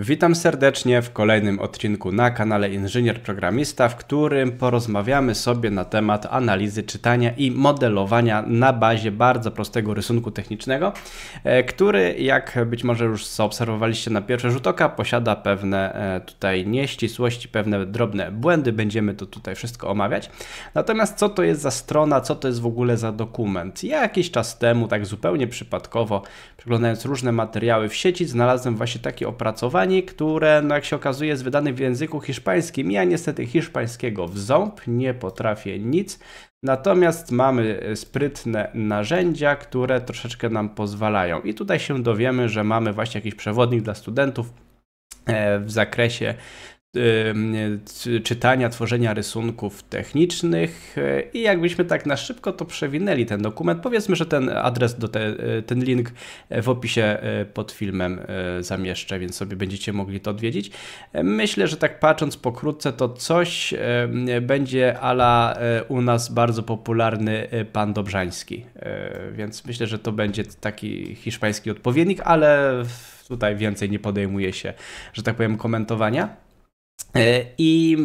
Witam serdecznie w kolejnym odcinku na kanale Inżynier Programista, w którym porozmawiamy sobie na temat analizy czytania i modelowania na bazie bardzo prostego rysunku technicznego, e, który, jak być może już zaobserwowaliście na pierwszy rzut oka, posiada pewne e, tutaj nieścisłości, pewne drobne błędy. Będziemy to tutaj wszystko omawiać. Natomiast co to jest za strona, co to jest w ogóle za dokument? Ja jakiś czas temu, tak zupełnie przypadkowo, przeglądając różne materiały w sieci, znalazłem właśnie takie opracowanie Hiszpanii, które no jak się okazuje jest wydane w języku hiszpańskim. Ja niestety hiszpańskiego w ząb nie potrafię nic, natomiast mamy e, sprytne narzędzia, które troszeczkę nam pozwalają. I tutaj się dowiemy, że mamy właśnie jakiś przewodnik dla studentów e, w zakresie czytania, tworzenia rysunków technicznych e, i jakbyśmy tak na szybko to przewinęli ten dokument, powiedzmy, że ten adres, do te, e, ten link e, w opisie pod filmem zamieszczę, więc sobie będziecie mogli to odwiedzić. Myślę, że tak patrząc pokrótce, to coś będzie ala u nas bardzo popularny pan Dobrzański, więc myślę, że to będzie taki hiszpański odpowiednik, ale tutaj więcej nie podejmuje się, że tak powiem, komentowania. E, I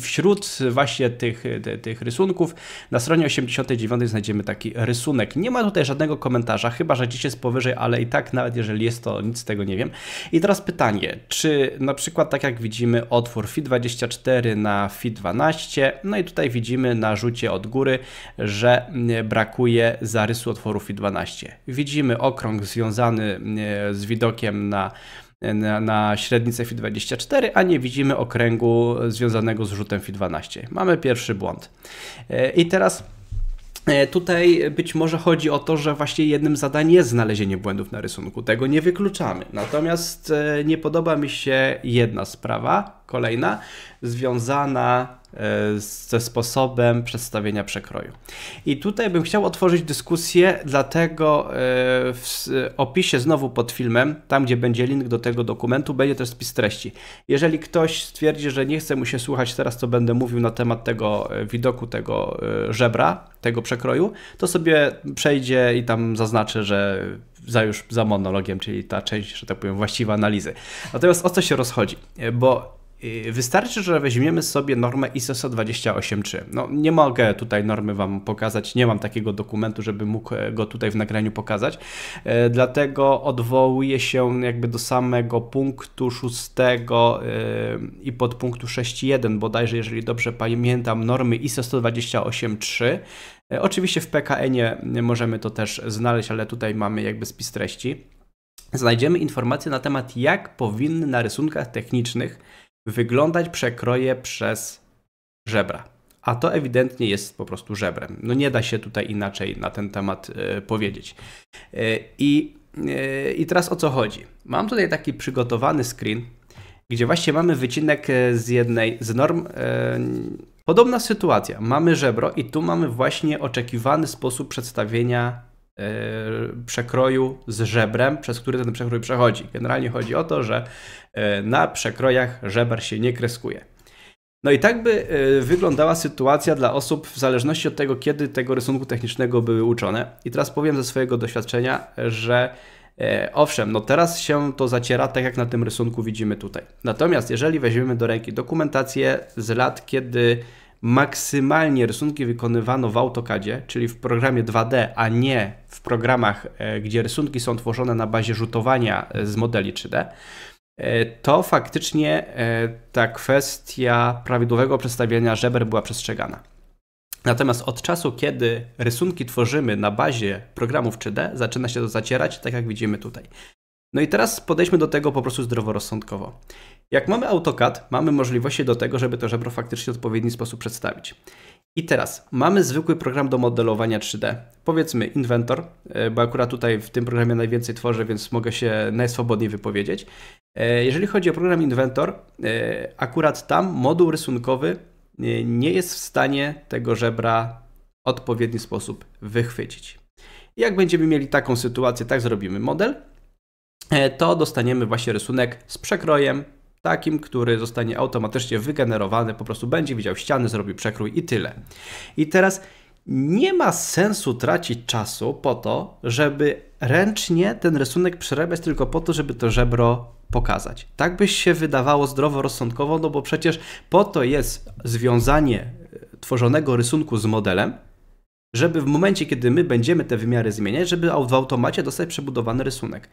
wśród właśnie tych, te, tych rysunków na stronie 89 znajdziemy taki rysunek. Nie ma tutaj żadnego komentarza, chyba że dziś jest powyżej, ale i tak, nawet jeżeli jest, to nic z tego nie wiem. I teraz pytanie, czy na przykład, tak jak widzimy, otwór FI24 na FI12, no i tutaj widzimy na rzucie od góry, że brakuje zarysu otworu FI12. Widzimy okrąg związany e, z widokiem na na, na średnicę FI24, a nie widzimy okręgu związanego z rzutem FI12. Mamy pierwszy błąd. E, I teraz... E, tutaj być może chodzi o to, że właśnie jednym zadaniem zadań jest znalezienie błędów na rysunku. Tego nie wykluczamy. Natomiast e, nie podoba mi się jedna sprawa, kolejna, związana E, ze sposobem przedstawienia przekroju. I tutaj bym chciał otworzyć dyskusję, dlatego e, w e, opisie znowu pod filmem, tam gdzie będzie link do tego dokumentu, będzie też spis treści. Jeżeli ktoś stwierdzi, że nie chce mu się słuchać teraz, co będę mówił na temat tego widoku, tego żebra, tego przekroju, to sobie przejdzie i tam zaznaczy, że za już za monologiem, czyli ta część, że tak powiem, właściwa analizy. Natomiast o co się rozchodzi? Bo Yy, wystarczy, że weźmiemy sobie normę ISO 28283. No, nie mogę tutaj normy Wam pokazać, nie mam takiego dokumentu, żeby mógł e, go tutaj w nagraniu pokazać, e, dlatego odwołuję się jakby do samego punktu 6 e, i podpunktu 6.1 bodajże, jeżeli dobrze pamiętam, normy ISO 1283. Oczywiście w PKN-ie możemy to też znaleźć, ale tutaj mamy jakby spis treści. Znajdziemy informacje na temat, jak powinny na rysunkach technicznych wyglądać przekroje przez żebra. A to ewidentnie jest po prostu żebrem. No nie da się tutaj inaczej na ten temat e, powiedzieć. E, I, e, I teraz o co chodzi? Mam tutaj taki przygotowany screen, gdzie właśnie mamy wycinek z jednej z norm. Podobna sytuacja. Mamy żebro i tu mamy właśnie oczekiwany sposób przedstawienia E, przekroju z żebrem, przez który ten przekrój przechodzi. Generalnie chodzi o to, że e, na przekrojach żeber się nie kreskuje. No i tak by e, wyglądała sytuacja dla osób w zależności od tego, kiedy tego rysunku technicznego były uczone. I teraz powiem ze swojego doświadczenia, że Owszem, no teraz się to zaciera, tak jak na tym rysunku widzimy tutaj. Natomiast jeżeli weźmiemy do ręki dokumentację z lat, kiedy maksymalnie rysunki wykonywano w AutoCADzie, czyli w programie 2D, a nie w programach, e, gdzie rysunki są tworzone na bazie rzutowania e, z modeli 3D, e, to faktycznie ta kwestia prawidłowego przedstawiania żeber była przestrzegana. Natomiast od czasu, kiedy rysunki tworzymy na bazie programów 3D, zaczyna się to zacierać, tak jak widzimy tutaj. No i teraz podejdźmy do tego po prostu zdroworozsądkowo. Jak mamy AutoCAD, mamy możliwości do tego, żeby to żebro faktycznie w odpowiedni sposób przedstawić. I teraz mamy zwykły program do modelowania 3D. Powiedzmy Inventor, e, bo akurat tutaj w tym programie najwięcej tworzę, więc mogę się najswobodniej wypowiedzieć. E, jeżeli chodzi o program Inventor, e, akurat tam moduł rysunkowy nie jest w stanie tego żebra w odpowiedni sposób wychwycić. Jak będziemy mieli taką sytuację, tak zrobimy model, to dostaniemy właśnie rysunek z przekrojem, takim, który zostanie automatycznie wygenerowany, po prostu będzie widział ściany, zrobi przekrój i tyle. I teraz nie ma sensu tracić czasu po to, żeby ręcznie ten rysunek przerabiać tylko po to, żeby to żebro pokazać. Tak by się wydawało zdroworozsądkowo, no bo przecież po to jest związanie e, tworzonego rysunku z modelem, żeby w momencie, kiedy my będziemy te wymiary zmieniać, żeby w automacie dostać przebudowany rysunek.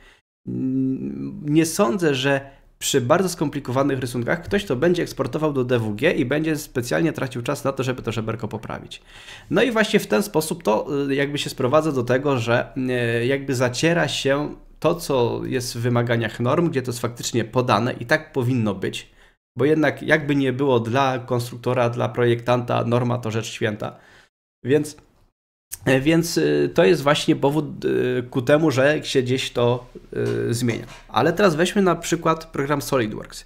Nie sądzę, że przy bardzo skomplikowanych rysunkach ktoś to będzie eksportował do DWG i będzie specjalnie tracił czas na to, żeby to żeberko poprawić. No i właśnie w ten sposób to y, jakby się sprowadza do tego, że y, jakby zaciera się to, co jest w wymaganiach norm, gdzie to jest faktycznie podane i tak powinno być, bo jednak jakby nie było dla konstruktora, dla projektanta, norma to rzecz święta. Więc E, więc e, to jest właśnie powód e, ku temu, że się gdzieś to zmienia. Ale teraz weźmy na przykład program SolidWorks.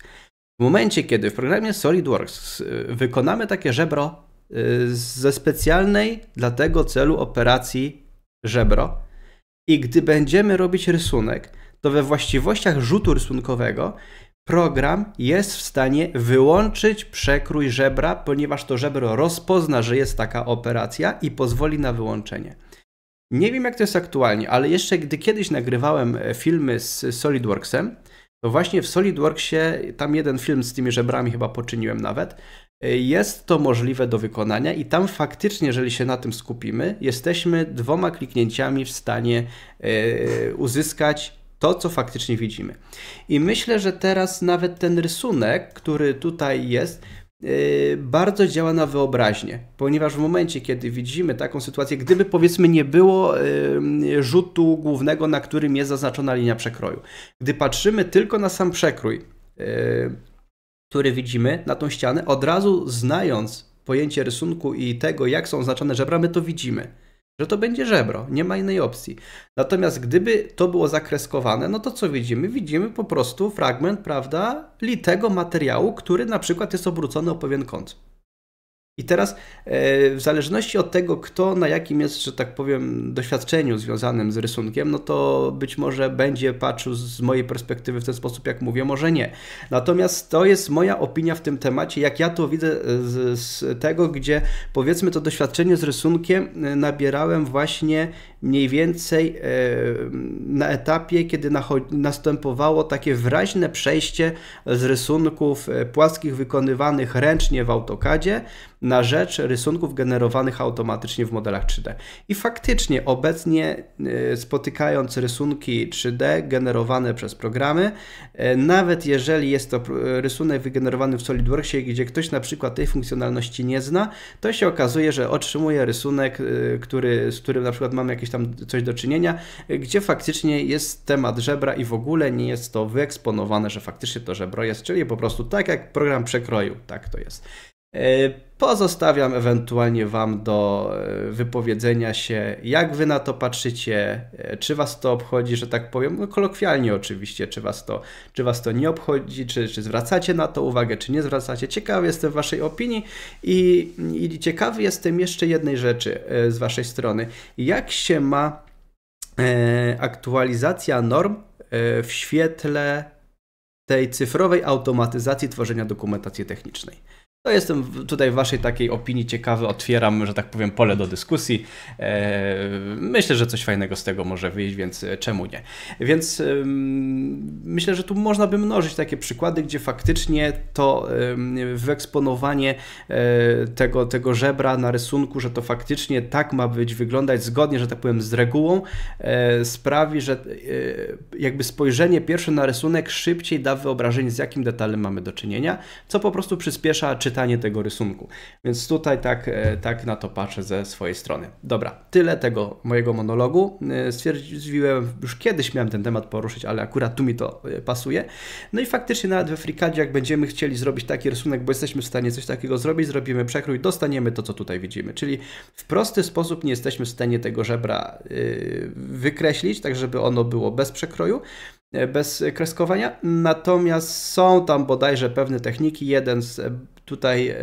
W momencie, kiedy w programie SolidWorks wykonamy takie żebro ze specjalnej dla tego celu operacji żebro i gdy będziemy robić rysunek, to we właściwościach rzutu rysunkowego program jest w stanie wyłączyć przekrój żebra, ponieważ to żebro rozpozna, że jest taka operacja i pozwoli na wyłączenie. Nie wiem jak to jest aktualnie, ale jeszcze gdy kiedyś nagrywałem e, filmy z SolidWorksem, to właśnie w SolidWorksie, tam jeden film z tymi żebrami chyba poczyniłem nawet, e, jest to możliwe do wykonania i tam faktycznie, jeżeli się na tym skupimy, jesteśmy dwoma kliknięciami w stanie e, uzyskać to, co faktycznie widzimy. I myślę, że teraz nawet ten rysunek, który tutaj jest, y, bardzo działa na wyobraźnię, ponieważ w momencie, kiedy widzimy taką sytuację, gdyby powiedzmy nie było y, rzutu głównego, na którym jest zaznaczona linia przekroju, gdy patrzymy tylko na sam przekrój, y, który widzimy, na tą ścianę, od razu znając pojęcie rysunku i tego, jak są oznaczone żebra, my to widzimy że to będzie żebro, nie ma innej opcji. Natomiast gdyby to było zakreskowane, no to co widzimy? Widzimy po prostu fragment, prawda, litego materiału, który na przykład jest obrócony o pewien kąt. I teraz, e, w zależności od tego, kto na jakim jest, że tak powiem, doświadczeniu związanym z rysunkiem, no to być może będzie patrzył z mojej perspektywy w ten sposób, jak mówię, może nie. Natomiast to jest moja opinia w tym temacie, jak ja to widzę e, z, z tego, gdzie powiedzmy to doświadczenie z rysunkiem e, nabierałem właśnie mniej więcej e, na etapie, kiedy następowało takie wyraźne przejście z rysunków e, płaskich wykonywanych ręcznie w AutoCADzie na rzecz rysunków generowanych automatycznie w modelach 3D. I faktycznie obecnie e, spotykając rysunki 3D generowane przez programy, nawet jeżeli jest to rysunek wygenerowany w SolidWorksie, gdzie ktoś na przykład tej funkcjonalności nie zna, to się okazuje, że otrzymuje rysunek, który, z którym na przykład mam jakieś jakieś tam coś do czynienia, gdzie faktycznie jest temat żebra i w ogóle nie jest to wyeksponowane, że faktycznie to żebro jest, czyli po prostu tak jak program przekroju tak to jest. E, pozostawiam ewentualnie Wam do e, wypowiedzenia się, jak Wy na to patrzycie, e, czy Was to obchodzi, że tak powiem, no kolokwialnie oczywiście, czy Was to, czy was to nie obchodzi, czy, czy zwracacie na to uwagę, czy nie zwracacie. Ciekawy jestem Waszej opinii i, i ciekawy jestem jeszcze jednej rzeczy z Waszej strony. Jak się ma aktualizacja norm w świetle tej cyfrowej automatyzacji tworzenia dokumentacji technicznej? To no, jestem tutaj w Waszej takiej opinii ciekawy, otwieram, że tak powiem, pole do dyskusji. E, myślę, że coś fajnego z tego może wyjść, więc e, czemu nie? Więc myślę, że tu można by mnożyć takie przykłady, gdzie faktycznie to wyeksponowanie e, tego, tego żebra na rysunku, że to faktycznie tak ma być, wyglądać zgodnie, że tak powiem, z regułą, sprawi, że jakby spojrzenie pierwsze na rysunek szybciej da wyobrażenie, z jakim detalem mamy do czynienia, co po prostu przyspiesza czytanie odczytanie tego rysunku. Więc tutaj tak, e, tak na to patrzę ze swojej strony. Dobra, tyle tego mojego monologu. E, stwierdziłem, już kiedyś miałem ten temat poruszyć, ale akurat tu mi to e, pasuje. No i faktycznie nawet we FreeCadzie, jak będziemy chcieli zrobić taki rysunek, bo jesteśmy w stanie coś takiego zrobić, zrobimy przekrój, dostaniemy to, co tutaj widzimy. Czyli w prosty sposób nie jesteśmy w stanie tego żebra wykreślić, tak żeby ono było bez przekroju bez kreskowania. Natomiast są tam bodajże pewne techniki. Jeden z tutaj e,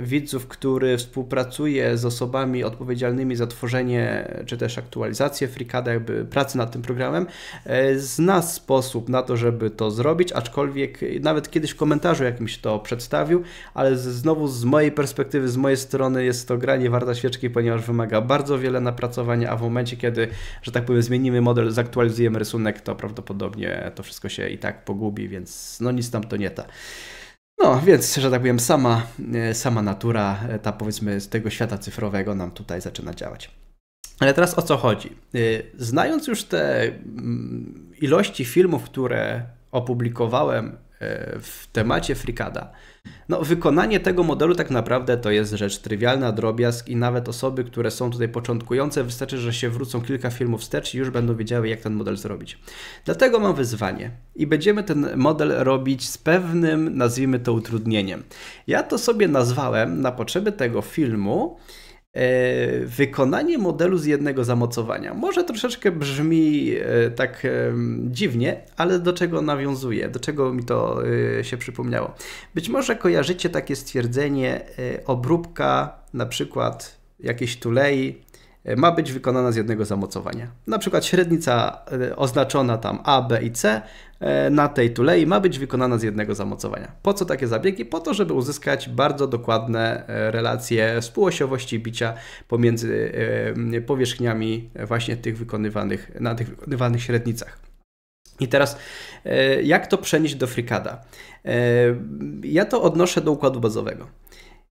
widzów, który współpracuje z osobami odpowiedzialnymi za tworzenie czy też aktualizację Frikada, jakby pracy nad tym programem, e, zna sposób na to, żeby to zrobić, aczkolwiek nawet kiedyś w komentarzu jakimś to przedstawił, ale znowu z mojej perspektywy, z mojej strony jest to granie warta świeczki, ponieważ wymaga bardzo wiele napracowania, a w momencie, kiedy, że tak powiem, zmienimy model, zaktualizujemy rysunek, to prawdopodobnie to wszystko się i tak pogubi, więc no nic tam to nie ta. No, więc, że tak powiem, sama, e, sama natura, e, ta powiedzmy z tego świata cyfrowego nam tutaj zaczyna działać. Ale teraz o co chodzi? E, znając już te mm, ilości filmów, które opublikowałem w temacie Frikada, no, wykonanie tego modelu tak naprawdę to jest rzecz trywialna, drobiazg i nawet osoby, które są tutaj początkujące, wystarczy, że się wrócą kilka filmów wstecz i już będą wiedziały, jak ten model zrobić. Dlatego mam wyzwanie i będziemy ten model robić z pewnym, nazwijmy to, utrudnieniem. Ja to sobie nazwałem na potrzeby tego filmu E, wykonanie modelu z jednego zamocowania. Może troszeczkę brzmi e, tak e, dziwnie, ale do czego nawiązuje, do czego mi to się przypomniało. Być może kojarzycie takie stwierdzenie obróbka na przykład jakiejś tulei E, ma być wykonana z jednego zamocowania. Na przykład średnica e, oznaczona tam A, B i C e, na tej tulei ma być wykonana z jednego zamocowania. Po co takie zabiegi? Po to, żeby uzyskać bardzo dokładne relacje współosiowości bicia pomiędzy powierzchniami właśnie tych wykonywanych, na tych wykonywanych średnicach. I teraz, jak to przenieść do frikada? Ja to odnoszę do układu bazowego.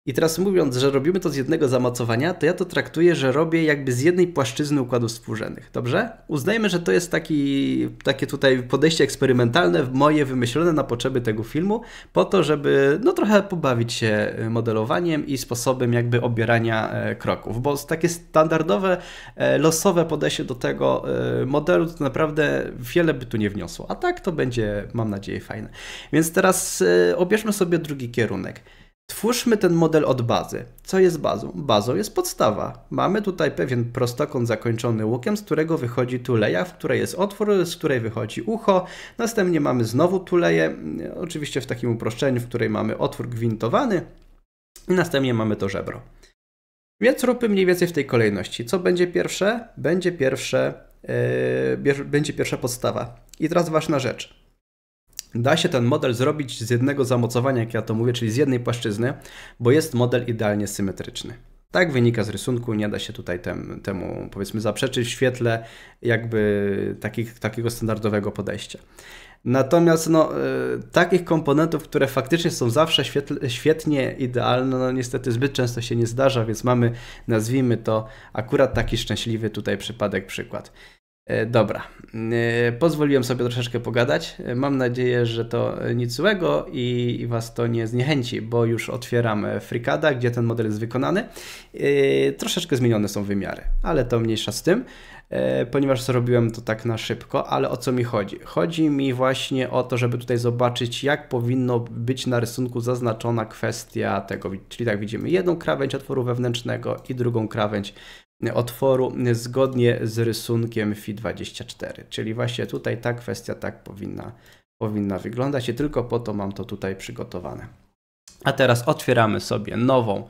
I teraz mówiąc, że robimy to z jednego zamacowania, to ja to traktuję, że robię jakby z jednej płaszczyzny układów współrzędnych, dobrze? Uznajmy, że to jest taki, takie tutaj podejście eksperymentalne, moje wymyślone na potrzeby tego filmu, po to, żeby no trochę pobawić się modelowaniem i sposobem jakby obierania e, kroków, bo takie standardowe, e, losowe podejście do tego e, modelu to naprawdę wiele by tu nie wniosło, a tak to będzie, mam nadzieję, fajne. Więc teraz obierzmy sobie drugi kierunek. Twórzmy ten model od bazy. Co jest bazą? Bazą jest podstawa. Mamy tutaj pewien prostokąt zakończony łukiem, z którego wychodzi tuleja, w której jest otwór, z której wychodzi ucho. Następnie mamy znowu tuleję, mm, oczywiście w takim uproszczeniu, w której mamy otwór gwintowany i następnie mamy to żebro. Więc róbmy mniej więcej w tej kolejności. Co będzie pierwsze? Będzie pierwsze, yy, będzie pierwsza podstawa. I teraz ważna rzecz. Da się ten model zrobić z jednego zamocowania, jak ja to mówię, czyli z jednej płaszczyzny, bo jest model idealnie symetryczny. Tak wynika z rysunku, nie da się tutaj tem, temu powiedzmy zaprzeczyć w świetle jakby takich, takiego standardowego podejścia. Natomiast no, e, takich komponentów, które faktycznie są zawsze świetle, świetnie idealne, no niestety zbyt często się nie zdarza, więc mamy, nazwijmy to, akurat taki szczęśliwy tutaj przypadek przykład. E, dobra, e, pozwoliłem sobie troszeczkę pogadać. E, mam nadzieję, że to nic złego i Was to nie zniechęci, bo już otwieram Frikada, gdzie ten model jest wykonany. Troszeczkę zmienione są wymiary, ale to mniejsza z tym, ponieważ zrobiłem to tak na szybko. Ale o co mi chodzi? Chodzi mi właśnie o to, żeby tutaj zobaczyć, jak powinno być na rysunku zaznaczona kwestia tego. Czyli tak widzimy jedną krawędź otworu wewnętrznego i drugą krawędź otworu zgodnie z rysunkiem FI24. Czyli właśnie tutaj ta kwestia tak powinna, powinna wyglądać i tylko po to mam to tutaj przygotowane. A teraz otwieramy sobie nową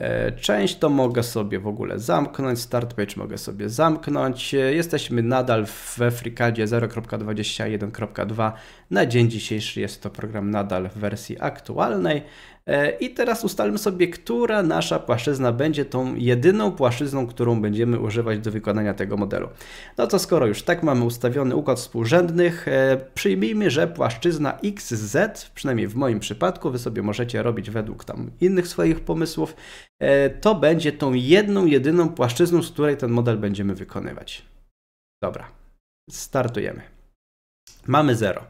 e, część, to mogę sobie w ogóle zamknąć, start page mogę sobie zamknąć. E, jesteśmy nadal w FreeCadzie 0.21.2. Na dzień dzisiejszy jest to program nadal w wersji aktualnej. E, I teraz ustalmy sobie, która nasza płaszczyzna będzie tą jedyną płaszczyzną, którą będziemy używać do wykonania tego modelu. No to skoro już tak mamy ustawiony układ współrzędnych, e, przyjmijmy, że płaszczyzna XZ, przynajmniej w moim przypadku, wy sobie możecie robić według tam innych swoich pomysłów, e, to będzie tą jedną, jedyną płaszczyzną, z której ten model będziemy wykonywać. Dobra, startujemy. Mamy 0.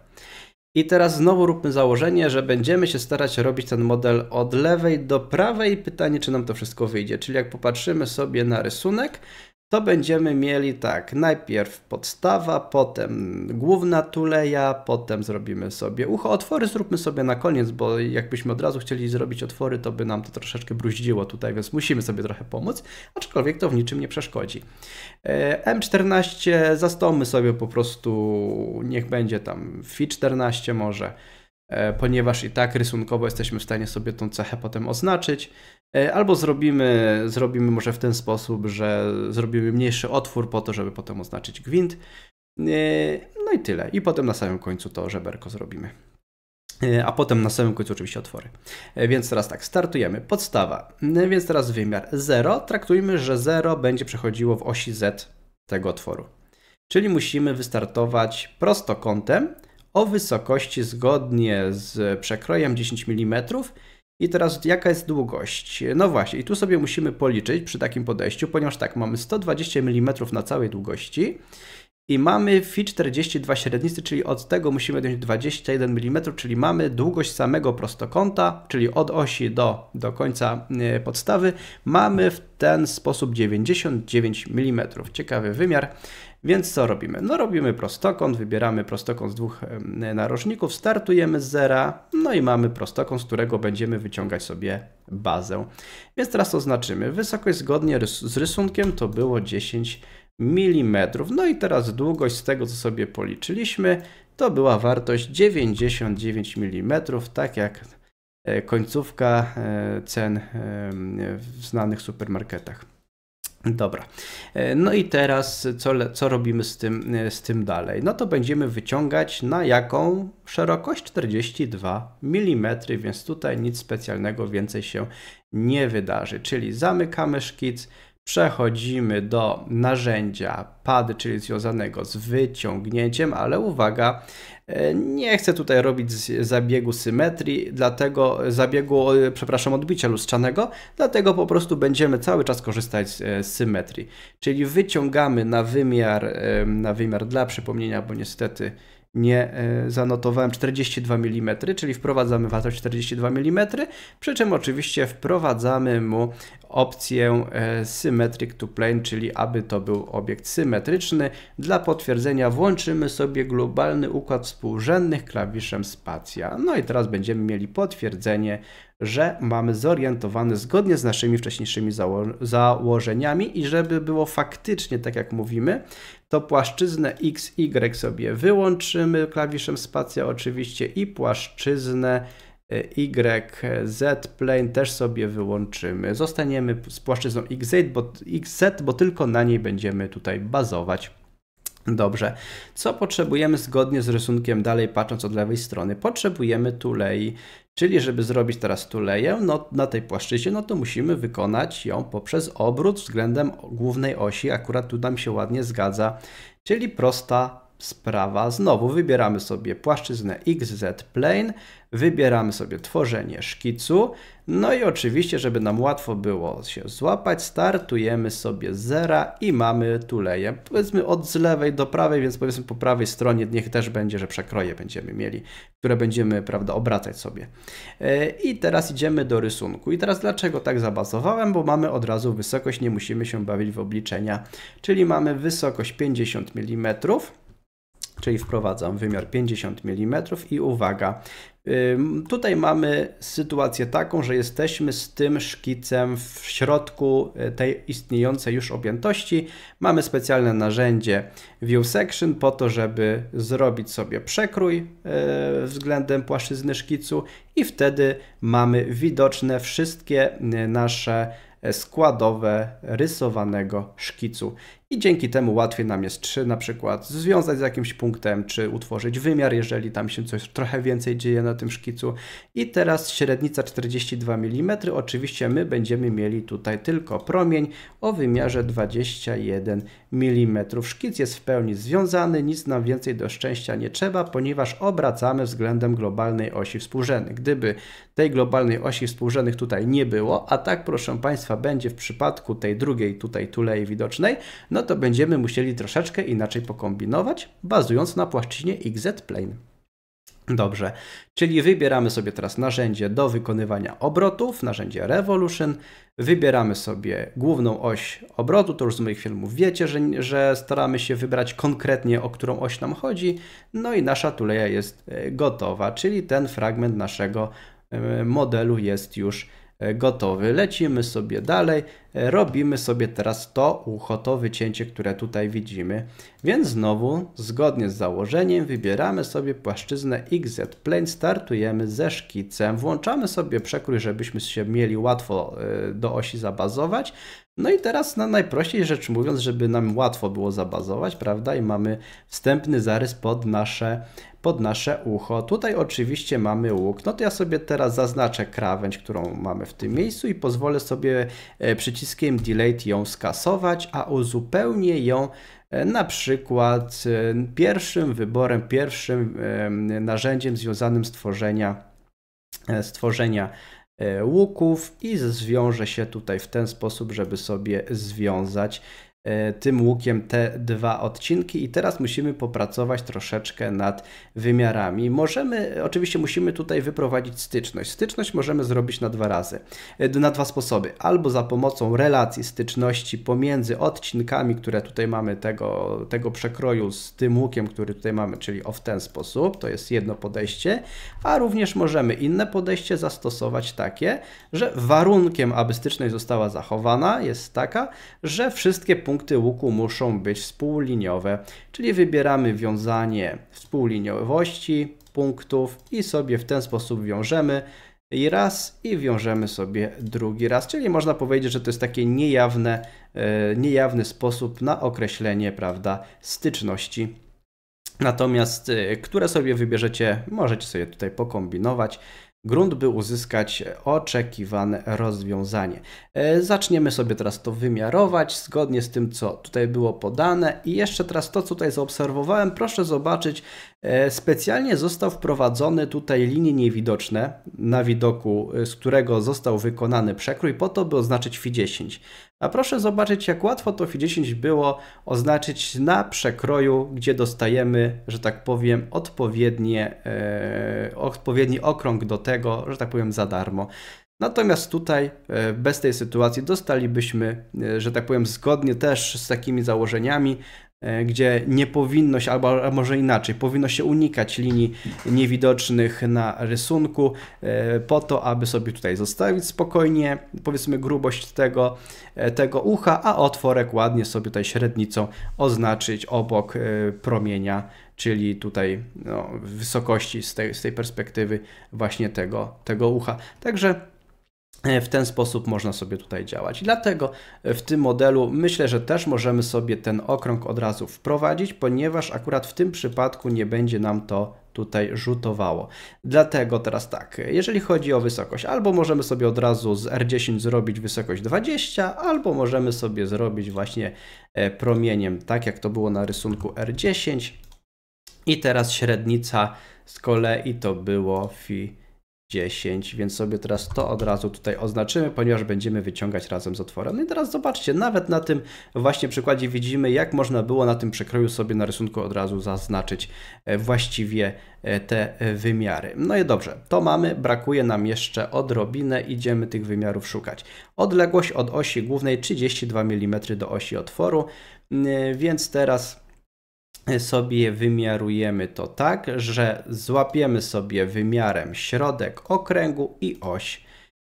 I teraz znowu róbmy założenie, że będziemy się starać robić ten model od lewej do prawej. Pytanie, czy nam to wszystko wyjdzie. Czyli jak popatrzymy sobie na rysunek, to będziemy mieli tak, najpierw podstawa, potem główna tuleja, potem zrobimy sobie ucho. Otwory zróbmy sobie na koniec, bo jakbyśmy od razu chcieli zrobić otwory, to by nam to troszeczkę bruździło tutaj, więc musimy sobie trochę pomóc, aczkolwiek to w niczym nie przeszkodzi. E, M14 zastąpmy sobie po prostu, niech będzie tam Fi14 może, e, ponieważ i tak rysunkowo jesteśmy w stanie sobie tą cechę potem oznaczyć. E, albo zrobimy, zrobimy może w ten sposób, że zrobimy mniejszy otwór po to, żeby potem oznaczyć gwint. E, no i tyle. I potem na samym końcu to żeberko zrobimy. E, a potem na samym końcu oczywiście otwory. Więc teraz tak, startujemy. Podstawa. Więc teraz wymiar 0. Traktujmy, że 0 będzie przechodziło w osi z tego otworu. Czyli musimy wystartować prostokątem o wysokości zgodnie z przekrojem 10 mm i teraz jaka jest długość? No właśnie, i tu sobie musimy policzyć przy takim podejściu, ponieważ tak, mamy 120 mm na całej długości i mamy fi 42 średnicy, czyli od tego musimy odjąć 21 mm, czyli mamy długość samego prostokąta, czyli od osi do, do końca e, podstawy, mamy w ten sposób 99 mm. Ciekawy wymiar. Więc co robimy? No robimy prostokąt, wybieramy prostokąt z dwóch narożników, startujemy z zera, no i mamy prostokąt, z którego będziemy wyciągać sobie bazę. Więc teraz oznaczymy wysokość zgodnie z rysunkiem to było 10 mm. No i teraz długość z tego, co sobie policzyliśmy, to była wartość 99 mm, tak jak e, końcówka e, cen w znanych supermarketach. Dobra, e, no i teraz co, co robimy z tym, e, z tym dalej? No to będziemy wyciągać na jaką szerokość 42 mm, więc tutaj nic specjalnego więcej się nie wydarzy. Czyli zamykamy szkic, przechodzimy do narzędzia pad, czyli związanego z wyciągnięciem, ale uwaga, E, nie chcę tutaj robić zabiegu symetrii, dlatego zabiegu, e, przepraszam, odbicia lustrzanego, dlatego po prostu będziemy cały czas korzystać z e, symetrii. Czyli wyciągamy na wymiar, na wymiar dla przypomnienia, bo niestety nie e, zanotowałem 42 mm, czyli wprowadzamy wartość 42 mm, przy czym oczywiście wprowadzamy mu opcję e, Symmetric to Plane, czyli aby to był obiekt symetryczny. Dla potwierdzenia włączymy sobie globalny układ współrzędnych klawiszem spacja. No i teraz będziemy mieli potwierdzenie, że mamy zorientowany zgodnie z naszymi wcześniejszymi zało założeniami i żeby było faktycznie tak jak mówimy, to płaszczyznę XY sobie wyłączymy klawiszem spacja oczywiście i płaszczyznę YZ y, plane też sobie wyłączymy. Zostaniemy z płaszczyzną XZ bo, XZ, bo tylko na niej będziemy tutaj bazować. Dobrze, co potrzebujemy zgodnie z rysunkiem dalej patrząc od lewej strony? Potrzebujemy tulei Czyli żeby zrobić teraz tuleję no, na tej płaszczyźnie, no to musimy wykonać ją poprzez obrót względem głównej osi. Akurat tu nam się ładnie zgadza, czyli prosta sprawa. Znowu wybieramy sobie płaszczyznę XZ Plane, wybieramy sobie tworzenie szkicu, no i oczywiście, żeby nam łatwo było się złapać, startujemy sobie zera i mamy tuleję. Powiedzmy od z lewej do prawej, więc powiedzmy po prawej stronie niech też będzie, że przekroje będziemy mieli, które będziemy, prawda, obracać sobie. E, I teraz idziemy do rysunku. I teraz dlaczego tak zabasowałem? Bo mamy od razu wysokość, nie musimy się bawić w obliczenia, czyli mamy wysokość 50 mm, czyli wprowadzam wymiar 50 mm i uwaga, tutaj mamy sytuację taką, że jesteśmy z tym szkicem w środku y, tej istniejącej już objętości. Mamy specjalne narzędzie View Section po to, żeby zrobić sobie przekrój y, względem płaszczyzny szkicu i wtedy mamy widoczne wszystkie y, nasze składowe rysowanego szkicu i dzięki temu łatwiej nam jest trzy na przykład związać z jakimś punktem, czy utworzyć wymiar, jeżeli tam się coś trochę więcej dzieje na tym szkicu. I teraz średnica 42 mm, oczywiście my będziemy mieli tutaj tylko promień o wymiarze 21 mm. Szkic jest w pełni związany, nic nam więcej do szczęścia nie trzeba, ponieważ obracamy względem globalnej osi współrzędnych. Gdyby tej globalnej osi współrzędnych tutaj nie było, a tak proszę Państwa będzie w przypadku tej drugiej tutaj tulei widocznej, no to będziemy musieli troszeczkę inaczej pokombinować, bazując na płaszczyźnie XZ-plane. Dobrze, czyli wybieramy sobie teraz narzędzie do wykonywania obrotów, narzędzie Revolution, wybieramy sobie główną oś obrotu, to już z moich filmów wiecie, że, że staramy się wybrać konkretnie o którą oś nam chodzi, no i nasza tuleja jest e, gotowa, czyli ten fragment naszego e, modelu jest już e, gotowy. Lecimy sobie dalej, robimy sobie teraz to ucho, to wycięcie, które tutaj widzimy. Więc znowu, zgodnie z założeniem, wybieramy sobie płaszczyznę XZ Plane, startujemy ze szkicem, włączamy sobie przekrój, żebyśmy się mieli łatwo e, do osi zabazować. No i teraz na najprościej rzecz mówiąc, żeby nam łatwo było zabazować, prawda? I mamy wstępny zarys pod nasze, pod nasze ucho. Tutaj oczywiście mamy łuk. No to ja sobie teraz zaznaczę krawędź, którą mamy w tym miejscu i pozwolę sobie e, przycisnąć przyciskiem delete ją skasować, a uzupełnię ją e, na przykład e, pierwszym wyborem, pierwszym narzędziem związanym z tworzenia, e, stworzenia łuków i zwiąże się tutaj w ten sposób, żeby sobie związać E, tym łukiem te dwa odcinki i teraz musimy popracować troszeczkę nad wymiarami. Możemy, oczywiście musimy tutaj wyprowadzić styczność. Styczność możemy zrobić na dwa razy, e, na dwa sposoby. Albo za pomocą relacji styczności pomiędzy odcinkami, które tutaj mamy tego, tego przekroju z tym łukiem, który tutaj mamy, czyli o w ten sposób, to jest jedno podejście, a również możemy inne podejście zastosować takie, że warunkiem, aby styczność została zachowana jest taka, że wszystkie punkty punkty łuku muszą być współliniowe, czyli wybieramy wiązanie współliniowości punktów i sobie w ten sposób wiążemy i raz i wiążemy sobie drugi raz, czyli można powiedzieć, że to jest taki niejawne, e, niejawny sposób na określenie prawda, styczności. Natomiast e, które sobie wybierzecie, możecie sobie tutaj pokombinować grunt, by uzyskać oczekiwane rozwiązanie. E, zaczniemy sobie teraz to wymiarować zgodnie z tym, co tutaj było podane i jeszcze teraz to, co tutaj zaobserwowałem, proszę zobaczyć, E, specjalnie został wprowadzony tutaj linie niewidoczne na widoku, e, z którego został wykonany przekrój po to, by oznaczyć Fi10. A proszę zobaczyć, jak łatwo to Fi10 było oznaczyć na przekroju, gdzie dostajemy, że tak powiem, odpowiednie, e, odpowiedni okrąg do tego, że tak powiem, za darmo. Natomiast tutaj bez tej sytuacji dostalibyśmy, że tak powiem, zgodnie też z takimi założeniami, E, gdzie nie powinno się, albo może inaczej, powinno się unikać linii niewidocznych na rysunku e, po to, aby sobie tutaj zostawić spokojnie, powiedzmy grubość tego, e, tego ucha, a otworek ładnie sobie tutaj średnicą oznaczyć obok promienia, czyli tutaj no, wysokości z tej, z tej perspektywy właśnie tego, tego ucha. Także E, w ten sposób można sobie tutaj działać. Dlatego e, w tym modelu myślę, że też możemy sobie ten okrąg od razu wprowadzić, ponieważ akurat w tym przypadku nie będzie nam to tutaj rzutowało. Dlatego teraz tak, e, jeżeli chodzi o wysokość, albo możemy sobie od razu z R10 zrobić wysokość 20, albo możemy sobie zrobić właśnie promieniem, tak jak to było na rysunku R10. I teraz średnica z kolei to było fi 10, więc sobie teraz to od razu tutaj oznaczymy, ponieważ będziemy wyciągać razem z otworem. No i teraz zobaczcie, nawet na tym właśnie przykładzie widzimy, jak można było na tym przekroju sobie na rysunku od razu zaznaczyć e, właściwie e, te e, wymiary. No i dobrze, to mamy, brakuje nam jeszcze odrobinę, idziemy tych wymiarów szukać. Odległość od osi głównej 32 mm do osi otworu, mm, więc teraz sobie wymiarujemy to tak, że złapiemy sobie wymiarem środek okręgu i oś.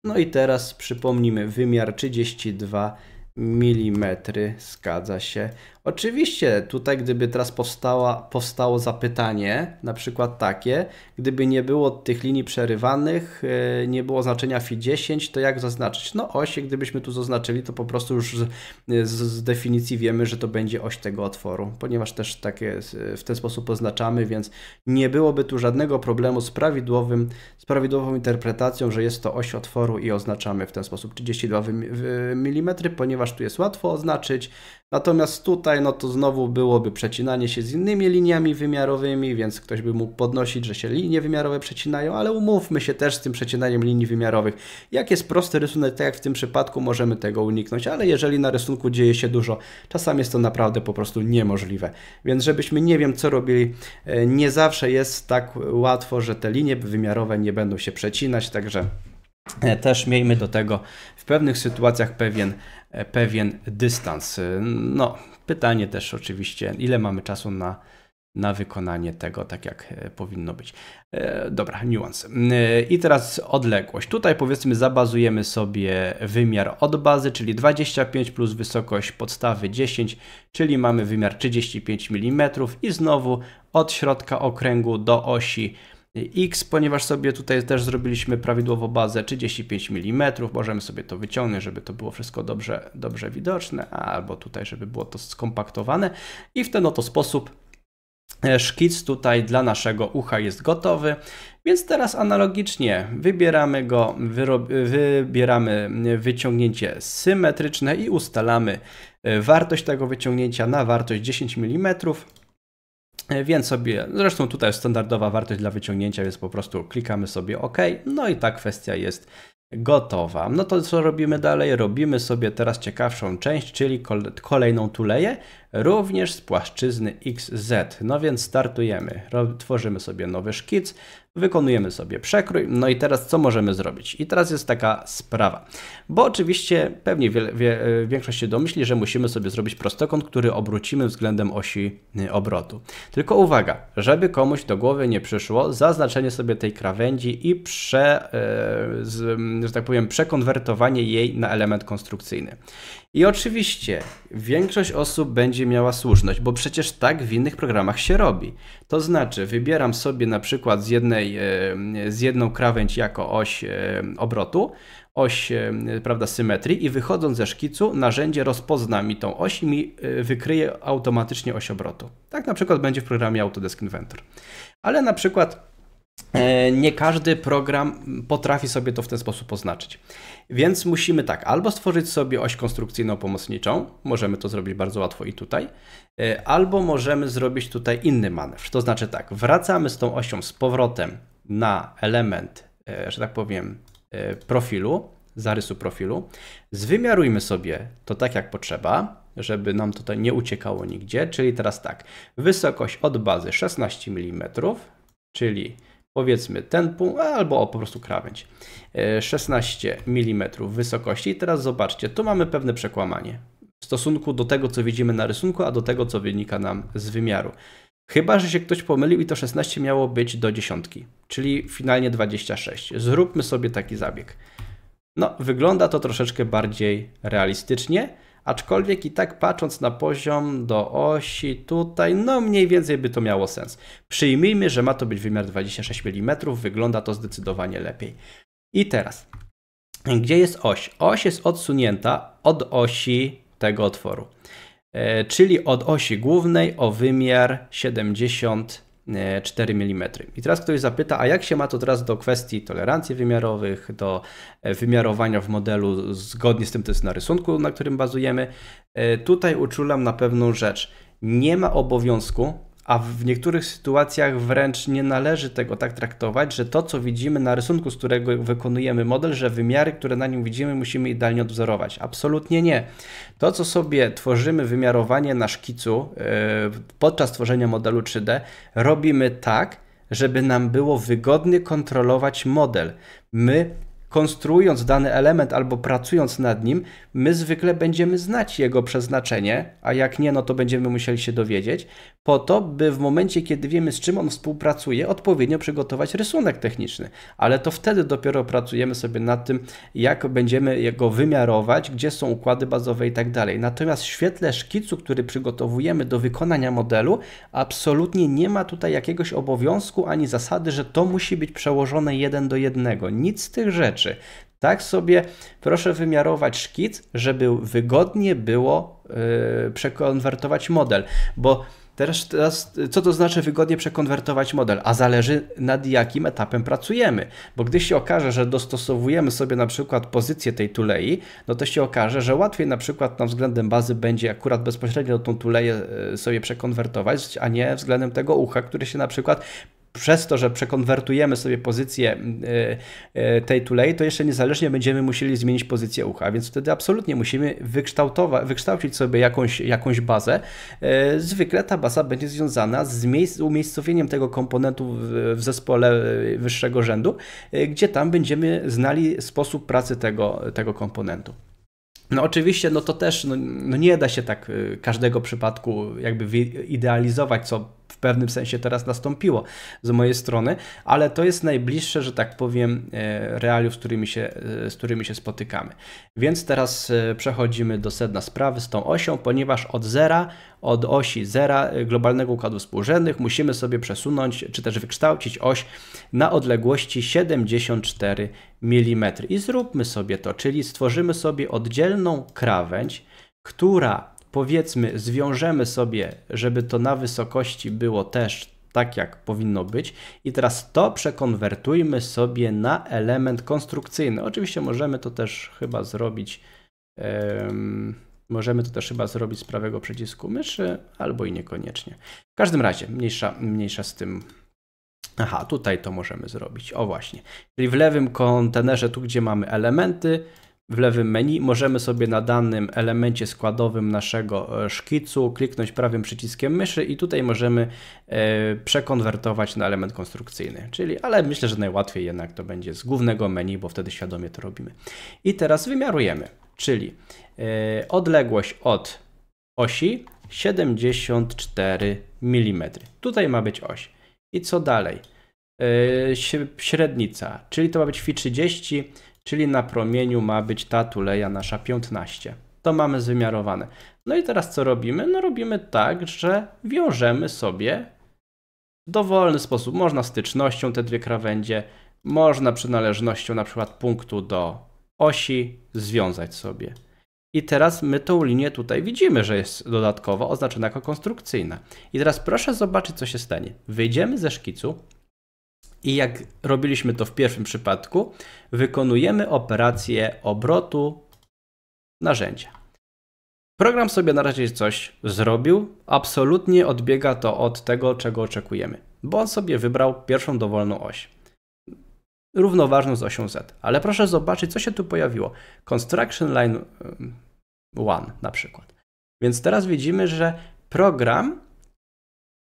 No i teraz przypomnimy wymiar 32 mm, zgadza się. Oczywiście tutaj, gdyby teraz powstała, powstało zapytanie, na przykład takie, gdyby nie było tych linii przerywanych, e, nie było znaczenia fi 10, to jak zaznaczyć? No oś, gdybyśmy tu zaznaczyli, to po prostu już z, e, z, definicji wiemy, że to będzie oś tego otworu, ponieważ też takie e, w ten sposób oznaczamy, więc nie byłoby tu żadnego problemu z, prawidłowym, z prawidłową interpretacją, że jest to oś otworu i oznaczamy w ten sposób 32 mm, ponieważ tu jest łatwo oznaczyć, Natomiast tutaj, no to znowu byłoby przecinanie się z innymi liniami wymiarowymi, więc ktoś by mógł podnosić, że się linie wymiarowe przecinają, ale umówmy się też z tym przecinaniem linii wymiarowych. Jak jest prosty rysunek, tak jak w tym przypadku, możemy tego uniknąć, ale jeżeli na rysunku dzieje się dużo, czasami jest to naprawdę po prostu niemożliwe. Więc żebyśmy nie wiem co robili, e, nie zawsze jest tak łatwo, że te linie wymiarowe nie będą się przecinać, także e, też miejmy do tego w pewnych sytuacjach pewien E, pewien dystans. E, no, pytanie też oczywiście, ile mamy czasu na, na wykonanie tego tak, jak e, powinno być. Dobra, niuans. I teraz odległość. Tutaj powiedzmy zabazujemy sobie wymiar od bazy, czyli 25 plus wysokość podstawy 10, czyli mamy wymiar 35 mm i znowu od środka okręgu do osi X, ponieważ sobie tutaj też zrobiliśmy prawidłowo bazę 35 mm, możemy sobie to wyciągnąć, żeby to było wszystko dobrze, dobrze widoczne, albo tutaj, żeby było to skompaktowane i w ten oto sposób e, szkic tutaj dla naszego ucha jest gotowy, więc teraz analogicznie wybieramy go, wybieramy wyciągnięcie symetryczne i ustalamy e, wartość tego wyciągnięcia na wartość 10 mm, E, więc sobie, zresztą tutaj standardowa wartość dla wyciągnięcia, więc po prostu klikamy sobie OK, no i ta kwestia jest gotowa. No to co robimy dalej? Robimy sobie teraz ciekawszą część, czyli kolejną tuleję, również z płaszczyzny XZ. No więc startujemy, tworzymy sobie nowy szkic, wykonujemy sobie przekrój. No i teraz co możemy zrobić? I teraz jest taka sprawa, bo oczywiście pewnie wie, wie, większość się domyśli, że musimy sobie zrobić prostokąt, który obrócimy względem osi e, obrotu. Tylko uwaga, żeby komuś do głowy nie przyszło, zaznaczenie sobie tej krawędzi i prze, e, z, że tak powiem, przekonwertowanie jej na element konstrukcyjny. I oczywiście większość osób będzie miała słuszność, bo przecież tak w innych programach się robi. To znaczy, wybieram sobie na przykład z, jednej, e, z jedną krawędź jako oś e, obrotu, oś e, prawda, symetrii i wychodząc ze szkicu narzędzie rozpozna mi tą oś i mi wykryje automatycznie oś obrotu. Tak na przykład będzie w programie Autodesk Inventor. Ale na przykład nie każdy program potrafi sobie to w ten sposób oznaczyć. Więc musimy tak, albo stworzyć sobie oś konstrukcyjną pomocniczą, możemy to zrobić bardzo łatwo i tutaj, e, albo możemy zrobić tutaj inny manewr. To znaczy tak, wracamy z tą osią z powrotem na element, e, że tak powiem, e, profilu, zarysu profilu. Zwymiarujmy sobie to tak jak potrzeba, żeby nam tutaj nie uciekało nigdzie, czyli teraz tak, wysokość od bazy 16 mm, czyli powiedzmy ten punkt, albo po prostu krawędź. 16 e, mm wysokości. Teraz zobaczcie, tu mamy pewne przekłamanie w stosunku do tego, co widzimy na rysunku, a do tego, co wynika nam z wymiaru. Chyba, że się ktoś pomylił i to 16 miało być do dziesiątki, czyli finalnie 26. Zróbmy sobie taki zabieg. No, wygląda to troszeczkę bardziej realistycznie, aczkolwiek i tak patrząc na poziom do osi tutaj, no mniej więcej by to miało sens. Przyjmijmy, że ma to być wymiar 26 mm, wygląda to zdecydowanie lepiej. I teraz, gdzie jest oś? Oś jest odsunięta od osi tego otworu, e, czyli od osi głównej o wymiar 70 4 e, mm. I teraz ktoś zapyta, a jak się ma to teraz do kwestii tolerancji wymiarowych, do e, wymiarowania w modelu zgodnie z tym, co jest na rysunku, na którym bazujemy? E, tutaj uczulam na pewną rzecz. Nie ma obowiązku a w niektórych sytuacjach wręcz nie należy tego tak traktować, że to, co widzimy na rysunku, z którego wykonujemy model, że wymiary, które na nim widzimy, musimy idealnie odwzorować. Absolutnie nie. To, co sobie tworzymy wymiarowanie na szkicu yy, podczas tworzenia modelu 3D, robimy tak, żeby nam było wygodnie kontrolować model. My konstruując dany element albo pracując nad nim, my zwykle będziemy znać jego przeznaczenie, a jak nie, no to będziemy musieli się dowiedzieć po to, by w momencie, kiedy wiemy z czym on współpracuje, odpowiednio przygotować rysunek techniczny. Ale to wtedy dopiero pracujemy sobie nad tym, jak będziemy jego wymiarować, gdzie są układy bazowe i tak dalej. Natomiast w świetle szkicu, który przygotowujemy do wykonania modelu, absolutnie nie ma tutaj jakiegoś obowiązku ani zasady, że to musi być przełożone jeden do jednego. Nic z tych rzeczy. Tak sobie proszę wymiarować szkic, żeby wygodnie było yy, przekonwertować model, bo Teraz, teraz, co to znaczy wygodnie przekonwertować model? A zależy nad jakim etapem pracujemy, bo gdy się okaże, że dostosowujemy sobie na przykład pozycję tej tulei, no to się okaże, że łatwiej na przykład na względem bazy będzie akurat bezpośrednio tą tuleję e, sobie przekonwertować, a nie względem tego ucha, które się na przykład przez to, że przekonwertujemy sobie pozycję y, y, tej tulei, to jeszcze niezależnie będziemy musieli zmienić pozycję ucha, więc wtedy absolutnie musimy wykształtować, wykształcić sobie jakąś, jakąś bazę. Y, zwykle ta baza będzie związana z umiejscowieniem tego komponentu w, w zespole wyższego rzędu, gdzie tam będziemy znali sposób pracy tego, tego komponentu. No oczywiście, no to też no, no, nie da się tak każdego przypadku jakby idealizować, co w pewnym sensie teraz nastąpiło z mojej strony, ale to jest najbliższe, że tak powiem, e, realiów, z którymi się, e, z którymi się spotykamy. Więc teraz e, przechodzimy do sedna sprawy z tą osią, ponieważ od zera, od osi zera globalnego układu współrzędnych musimy sobie przesunąć, czy też wykształcić oś na odległości 74 mm. I zróbmy sobie to, czyli stworzymy sobie oddzielną krawędź, która powiedzmy, zwiążemy sobie, żeby to na wysokości było też tak jak powinno być. I teraz to przekonwertujmy sobie na element konstrukcyjny. Oczywiście możemy to też chyba zrobić. Um, możemy to też chyba zrobić z prawego przycisku myszy, albo i niekoniecznie. W każdym razie, mniejsza, mniejsza z tym. Aha, tutaj to możemy zrobić. O właśnie. Czyli w lewym kontenerze, tu gdzie mamy elementy, w lewym menu możemy sobie na danym elemencie składowym naszego e, szkicu kliknąć prawym przyciskiem myszy i tutaj możemy e, przekonwertować na element konstrukcyjny. Czyli, ale myślę, że najłatwiej jednak to będzie z głównego menu, bo wtedy świadomie to robimy. I teraz wymiarujemy, czyli e, odległość od osi 74 mm. Tutaj ma być oś. I co dalej? Średnica, czyli to ma być fi 30 czyli na promieniu ma być ta tuleja nasza 15. To mamy zwymiarowane. No i teraz co robimy? No robimy tak, że wiążemy sobie w dowolny sposób. Można stycznością te dwie krawędzie, można przynależnością na przykład punktu do osi związać sobie. I teraz my tą linię tutaj widzimy, że jest dodatkowo oznaczona jako konstrukcyjna. I teraz proszę zobaczyć, co się stanie. Wyjdziemy ze szkicu, i jak robiliśmy to w pierwszym przypadku, wykonujemy operację obrotu narzędzia. Program sobie na razie coś zrobił, absolutnie odbiega to od tego, czego oczekujemy, bo on sobie wybrał pierwszą dowolną oś, równoważną z osią z. Ale proszę zobaczyć, co się tu pojawiło. Construction line 1 na przykład. Więc teraz widzimy, że program